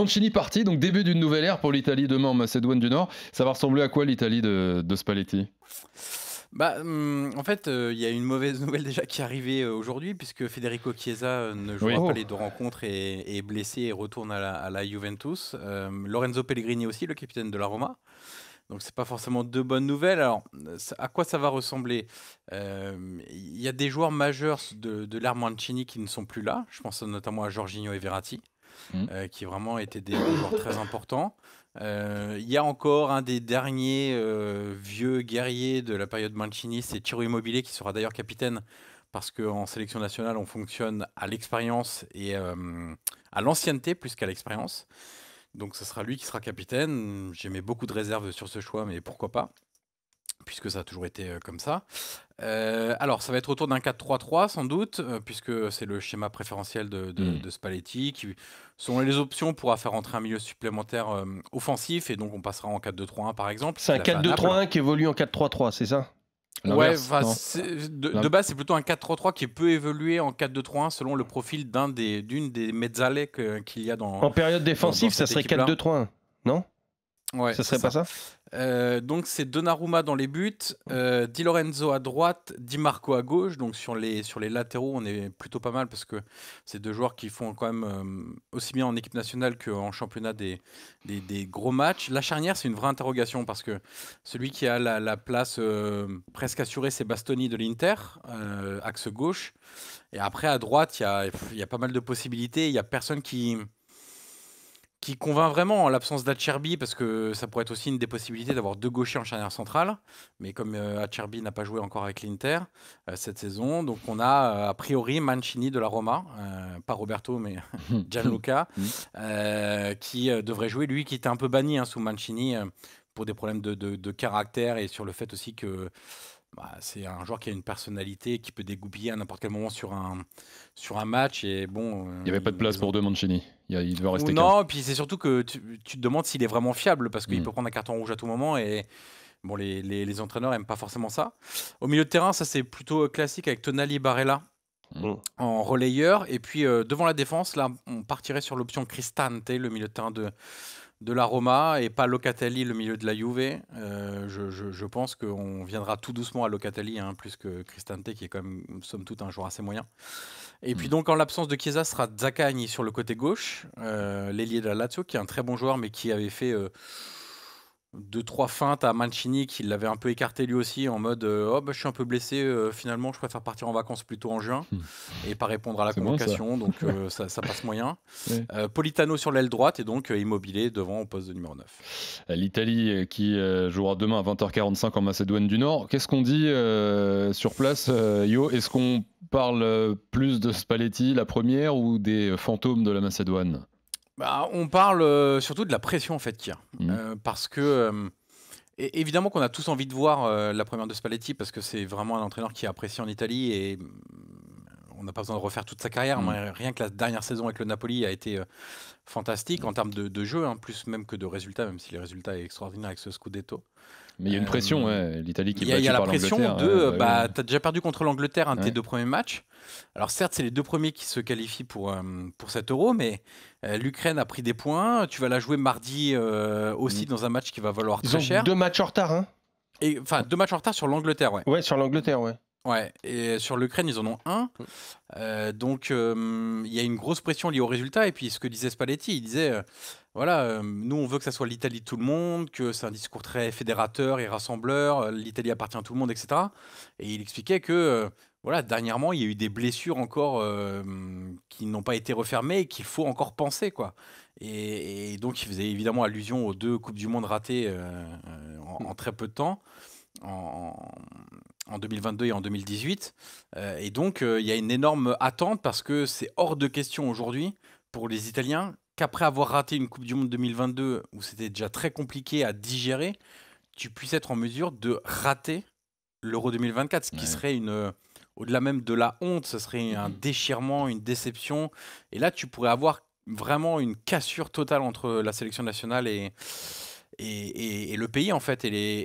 Mancini parti, donc début d'une nouvelle ère pour l'Italie demain en Macédoine du Nord. Ça va ressembler à quoi l'Italie de, Spalletti bah, hum, en fait, euh, il y a une mauvaise nouvelle déjà qui est arrivée euh, aujourd'hui, puisque Federico Chiesa euh, ne jouera pas oh. les deux rencontres et est blessé et retourne à la, Juventus. Lorenzo Pellegrini aussi, le capitaine de la Roma. Donc ce c'est pas forcément de bonnes nouvelles. Alors à quoi ça va ressembler Il y a des joueurs majeurs de, de l'ère Mancini qui ne sont plus là. Je pense notamment à Jorginho et qui mm. euh, qui vraiment été des, joueurs très importants. Euh, il y a encore un des derniers euh, vieux guerriers de la période Mancini, c'est Thierry Immobilier, qui sera d'ailleurs capitaine, parce qu'en sélection nationale, on fonctionne à l'expérience et euh, à l'ancienneté plus qu'à l'expérience. Donc ce sera lui qui sera capitaine. J'ai J'aimais beaucoup de réserves sur ce choix, mais pourquoi pas puisque ça a toujours été comme ça. Euh, alors, ça va être autour d'un 4-3-3 sans doute, euh, puisque c'est le schéma préférentiel de, de, mm. Spalletti, selon les options, pourra faire entrer un milieu supplémentaire euh, offensif, et donc on passera en 4-2-3-1 par exemple. C'est un 4-2-3-1 qui évolue en 4-3-3, c'est ça de, base, c'est plutôt un 4-3-3 qui peut évoluer en 4-2-3-1 selon le profil d'un des, d'une des mezzales qu'il y a dans. En période défensive, ça serait 4-2-3-1, non Ouais. Ça serait pas ça euh, donc c'est Donnarumma dans les buts, euh, Di Lorenzo à droite, Di Marco à gauche. Donc sur les, sur les latéraux, on est plutôt pas mal parce que c'est deux joueurs qui font quand même euh, aussi bien en équipe nationale qu'en championnat des, des, gros matchs. La charnière, c'est une vraie interrogation parce que celui qui a la, place presque assurée, c'est Bastoni de l'Inter, axe gauche. Et après à droite, il y a, y a pas mal de possibilités. Il y a personne qui qui convainc vraiment en l'absence d'Acerbi, parce que ça pourrait être aussi une des possibilités d'avoir deux gauchers en charnière centrale. Mais comme euh, Acerbi n'a pas joué encore avec l'Inter euh, cette saison, donc on a euh, a priori Mancini de la Roma, pas Roberto, mais hmm. Gianluca, hmm. Hmm. qui devrait jouer, lui qui était un peu banni hein, sous Mancini pour des problèmes de, caractère et sur le fait aussi que bah, c'est un joueur qui a une personnalité qui peut dégoupiller à n'importe quel moment sur un, sur un match. Et bon, euh, il n'y avait pas de place pour deux Mancini. Il, il devait rester. Non, puis c'est surtout que tu, te demandes s'il est vraiment fiable parce qu'il hmm. peut prendre un carton rouge à tout moment et. Bon, les, entraîneurs n'aiment pas forcément ça. Au milieu de terrain, ça c'est plutôt euh, classique avec Tonali Barella hmm. Hmm. en relayeur. Et puis euh, devant la défense, là, on partirait sur l'option Cristante, le milieu de terrain de, de la Roma et pas Locatelli le milieu de la Juve. Euh, je, pense qu'on viendra tout doucement à Locatelli, hein, plus que Cristante, qui est quand même, somme toute, un joueur assez moyen. Et puis mm. donc, en l'absence de Chiesa, sera Zaccagni sur le côté gauche, euh, l'ailier de la Lazio, qui est un très bon joueur, mais qui avait fait... Euh, deux trois feintes à Mancini qui l'avait un peu écarté lui aussi en mode euh, oh, bah, je suis un peu blessé euh, finalement je préfère partir en vacances plutôt en juin hmm. et pas répondre à la convocation donc euh, ça, passe moyen Politano sur l'aile droite et donc Immobilier devant au poste de numéro 9 l'Italie qui jouera demain à 20h45 en Macédoine du Nord qu'est-ce qu'on dit sur place Yo est-ce qu'on parle plus de Spalletti la première ou des fantômes de la Macédoine bah, on parle euh, surtout de la pression en fait qu'il y a. Mmh. Euh, parce que, euh, évidemment qu'on a tous envie de voir la première de Spalletti, parce que c'est vraiment un entraîneur qui est apprécié en Italie et mmh, on n'a pas besoin de refaire toute sa carrière. Mmh. Rien que la dernière saison avec le Napoli a été fantastique en termes de, jeu, en hein, plus même que de résultats, même si les résultats sont extraordinaires avec ce Scudetto. Mais il y a une pression, euh, l'Italie qui est battue par l'Angleterre. Il y a la pression de, bah, t'as déjà perdu contre l'Angleterre un de tes deux premiers matchs. Alors certes, c'est les deux premiers qui se qualifient pour, euh, pour cet euro, mais euh, l'Ukraine a pris des points. Tu vas la jouer mardi aussi mm. dans un match qui va valoir Ils très ont cher. Deux matchs en retard, hein Enfin, deux matchs en retard sur l'Angleterre, ouais. Ouais, sur l'Angleterre, ouais. Ouais, et sur l'Ukraine, ils en ont un. Mm. Euh, donc, euh, il y a une grosse pression liée au résultat Et puis, ce que disait Spalletti, il disait euh, voilà, nous, on veut que ça soit l'Italie de tout le monde, que c'est un discours très fédérateur et rassembleur, l'Italie appartient à tout le monde, etc. Et il expliquait que, voilà, dernièrement, il y a eu des blessures encore qui n'ont pas été refermées et qu'il faut encore penser, quoi. Et, donc, il faisait évidemment allusion aux deux Coupes du Monde ratées en, en, très peu de temps. En, en 2022 et en 2018. Euh, et donc, euh, il y a une énorme attente parce que c'est hors de question aujourd'hui pour les Italiens qu'après avoir raté une Coupe du Monde 2022 où c'était déjà très compliqué à digérer, tu puisses être en mesure de rater l'Euro 2024, ce qui serait une euh, au-delà même de la honte, ce serait un mmh. déchirement, une déception. Et là, tu pourrais avoir vraiment une cassure totale entre la sélection nationale et, et, le pays en fait et les,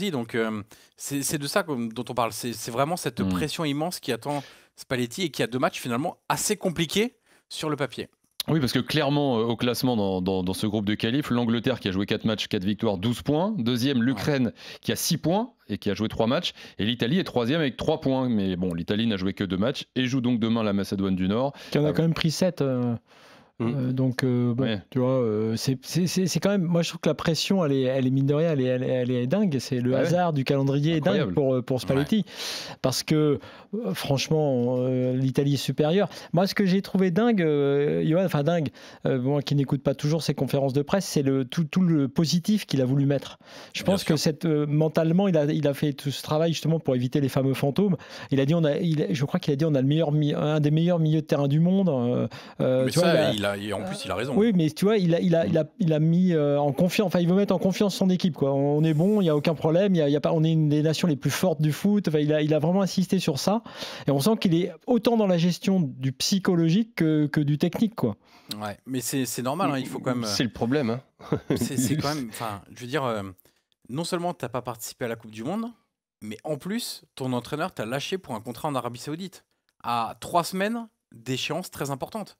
et Donc euh, c'est de ça dont on parle. C'est vraiment cette mm. pression immense qui attend Spalletti et qui a deux matchs finalement assez compliqués sur le papier. Oui, parce que clairement, euh, au classement dans, ce groupe de qualif, l'Angleterre qui a joué 4 matchs, 4 victoires, 12 points. Deuxième, l'Ukraine qui a 6 points et qui a joué 3 matchs. Et l'Italie est troisième avec 3 points. Mais bon, l'Italie n'a joué que 2 matchs et joue donc demain la Macédoine du Nord. Qui en a ah quand même pris 7. Mm. Euh, donc, euh, bah, tu vois, euh, c'est quand même. Moi, je trouve que la pression, elle est, elle est mine de rien, elle est, elle dingue. C'est le ah hasard du calendrier dingue pour, pour Spalletti. Parce que, franchement, l'Italie est supérieure. Moi, ce que j'ai trouvé dingue, Johan, enfin dingue, moi qui n'écoute pas toujours ses conférences de presse, c'est le, tout, tout, le positif qu'il a voulu mettre. Je pense que cette, mentalement, il a, il a fait tout ce travail justement pour éviter les fameux fantômes. Il a dit, on a, je crois qu'il a dit, on a le meilleur, un des meilleurs milieux de terrain du monde. il a en plus, il a raison. Oui, mais tu vois, il a, mis euh, en confiance, enfin, il veut mettre en confiance son équipe. Quoi. On est bon, il n'y a aucun problème, il y a, pas, on est une des nations les plus fortes du foot. Enfin, il, a, vraiment insisté sur ça. Et on sent qu'il est autant dans la gestion du psychologique que, du technique. Quoi. Ouais, mais c'est normal, hein, il faut quand même. C'est le problème. Hein. Euh, c'est quand même. Enfin, je veux dire, euh, non seulement tu n'as pas participé à la Coupe du Monde, mais en plus, ton entraîneur t'a lâché pour un contrat en Arabie Saoudite à trois semaines d'échéance très importante.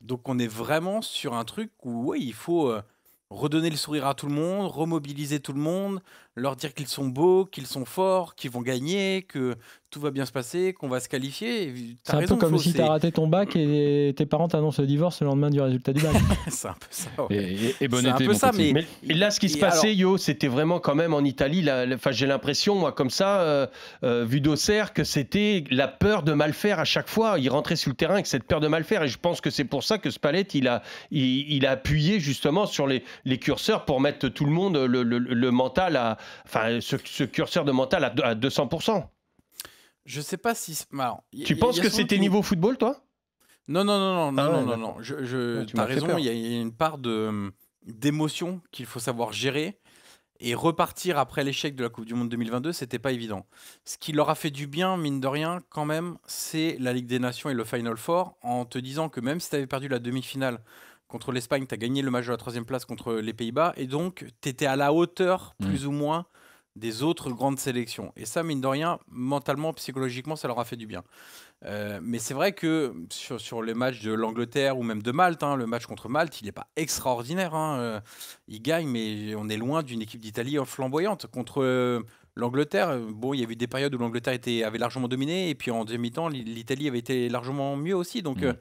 Donc on est vraiment sur un truc où il faut euh, redonner le sourire à tout le monde, remobiliser tout le monde, leur dire qu'ils sont beaux, qu'ils sont forts, qu'ils vont gagner, que tout va bien se passer, qu'on va se qualifier. C'est un peu comme si tu as raté ton bac et tes parents t'annoncent le divorce le lendemain du résultat du bac. c'est un peu ça. Et, et, bon été, un peu ça, Mais... là, ce qui se passait, Yo, c'était vraiment quand même en Italie. j'ai l'impression, moi, comme ça, euh, euh, vu d'Auxerre, que c'était la peur de mal faire à chaque fois. Il rentrait sur le terrain avec cette peur de mal faire. Et je pense que c'est pour ça que Spalletti, il a, il, a appuyé justement sur les, curseurs pour mettre tout le monde le, mental à. Enfin, ce, curseur de mental à, à 200%. Je sais pas si. tu penses que c'était niveau football, toi Non, non, non, non, non, ah non, non, non, Je, raison. Il y, a une part de hum, d'émotion qu'il faut savoir gérer et repartir après l'échec de la Coupe du Monde 2022, c'était pas évident. Ce qui leur a fait du bien, mine de rien, quand même, c'est la Ligue des Nations et le Final Four, en te disant que même si tu avais perdu la demi-finale contre l'Espagne, tu as gagné le match de la troisième place contre les Pays-Bas, et donc tu étais à la hauteur, mmh. plus ou moins, des autres grandes sélections. Et ça, mine de rien, mentalement, psychologiquement, ça leur a fait du bien. Euh, mais c'est vrai que sur, les matchs de l'Angleterre ou même de Malte, hein, le match contre Malte, il n'est pas extraordinaire. Hein. Euh, il gagne, mais on est loin d'une équipe d'Italie flamboyante. Contre euh, l'Angleterre, bon, il y a eu des périodes où l'Angleterre avait largement dominé, et puis en demi-temps, l'Italie avait été largement mieux aussi. Donc. Mmh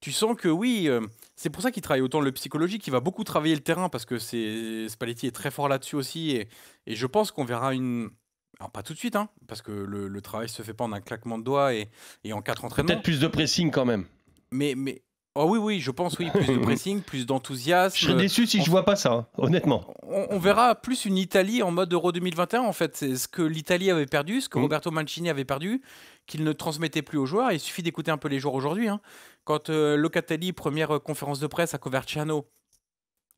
tu sens que oui, euh, c'est pour ça qu'il travaille autant le psychologique, il va beaucoup travailler le terrain parce que c'est, Spalletti est très fort là-dessus aussi. Et, et, je pense qu'on verra une. Alors, pas tout de suite, hein, parce que le, le travail se fait pas en un claquement de doigts et, en quatre entraînements. Peut-être plus de pressing quand même. mais Oh oui, oui, je pense, oui. Plus de pressing, plus d'enthousiasme. Je serais déçu si je vois pas ça, hein, honnêtement. On, verra plus une Italie en mode Euro 2021, en fait. C'est ce que l'Italie avait perdu, ce que mm. Roberto Mancini avait perdu, qu'il ne transmettait plus aux joueurs. Il suffit d'écouter un peu les joueurs aujourd'hui. Hein. Quand euh, Locatelli, première euh, conférence de presse à Coverciano,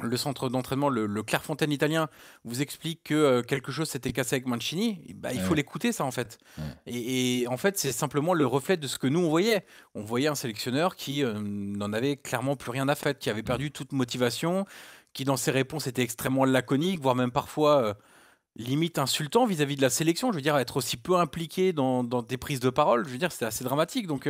le centre d'entraînement, le, Clairefontaine italien, vous explique que euh, quelque chose s'était cassé avec Mancini, eh ben, il faut l'écouter, ça, en fait. Et, en fait, c'est simplement le reflet de ce que nous, on voyait. On voyait un sélectionneur qui euh, n'en avait clairement plus rien à faire, qui avait perdu toute motivation, qui, dans ses réponses, était extrêmement laconique, voire même parfois euh, limite insultant vis-à-vis de la sélection. Je veux dire, être aussi peu impliqué dans, dans des prises de parole, je veux dire, c'était assez dramatique. Donc.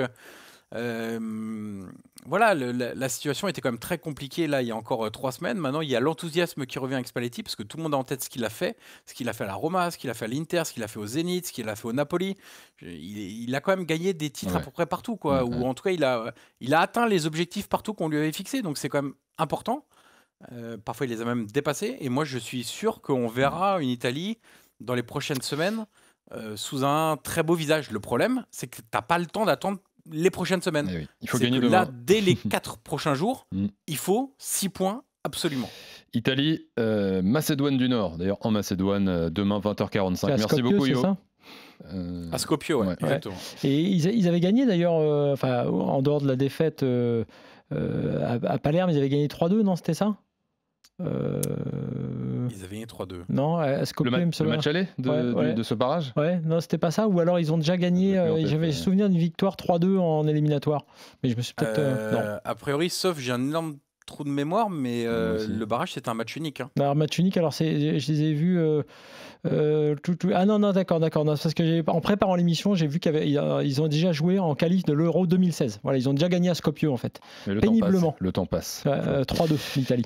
Euh, voilà, la, situation était quand même très compliquée là il y a encore euh, trois semaines. Maintenant, il y a l'enthousiasme qui revient avec Spalletti parce que tout le monde a en tête ce qu'il a fait, ce qu'il a fait à la Roma, ce qu'il a fait à l'Inter, ce qu'il a fait au Zénith, ce qu'il a fait au Napoli. Il, a quand même gagné des titres à peu près partout, quoi. Mm, Ou en tout cas, il a, atteint les objectifs partout qu'on lui avait fixés. Donc c'est quand même important. Euh, parfois, il les a même dépassés. Et moi, je suis sûr qu'on verra mm. une Italie dans les prochaines semaines. sous un très beau visage. Le problème, c'est que tu n'as pas le temps d'attendre les prochaines semaines. Eh il faut gagner Là, dès les 4 prochains jours, mm. il faut 6 points absolument. Italie, euh, Macédoine du Nord, d'ailleurs en Macédoine, euh, demain 20h45. Merci beaucoup, Yo. Euh, à Scopio ouais, Et ils, avaient gagné d'ailleurs, enfin, en dehors de la défaite à, Palerme, ils avaient gagné 3-2, non C'était ça euh, ils avaient 3-2. Non, à euh, Skopje, le, le, match aller de, ce barrage Ouais, non, c'était pas ça. Ou alors ils ont déjà gagné. Euh, j'avais souvenir d'une victoire 3-2 en éliminatoire. Mais je me suis peut-être. a priori, sauf j'ai un énorme trou de mémoire, mais le barrage c'était un match unique. Hein. match unique, alors je les ai vus. Tout, Ah non, non, d'accord, d'accord. Parce que en préparant l'émission, j'ai vu qu'ils ont déjà joué en qualif de l'Euro 2016. Voilà, ils ont déjà gagné à Skopje en fait. Péniblement. le temps passe. 3-2, l'Italie.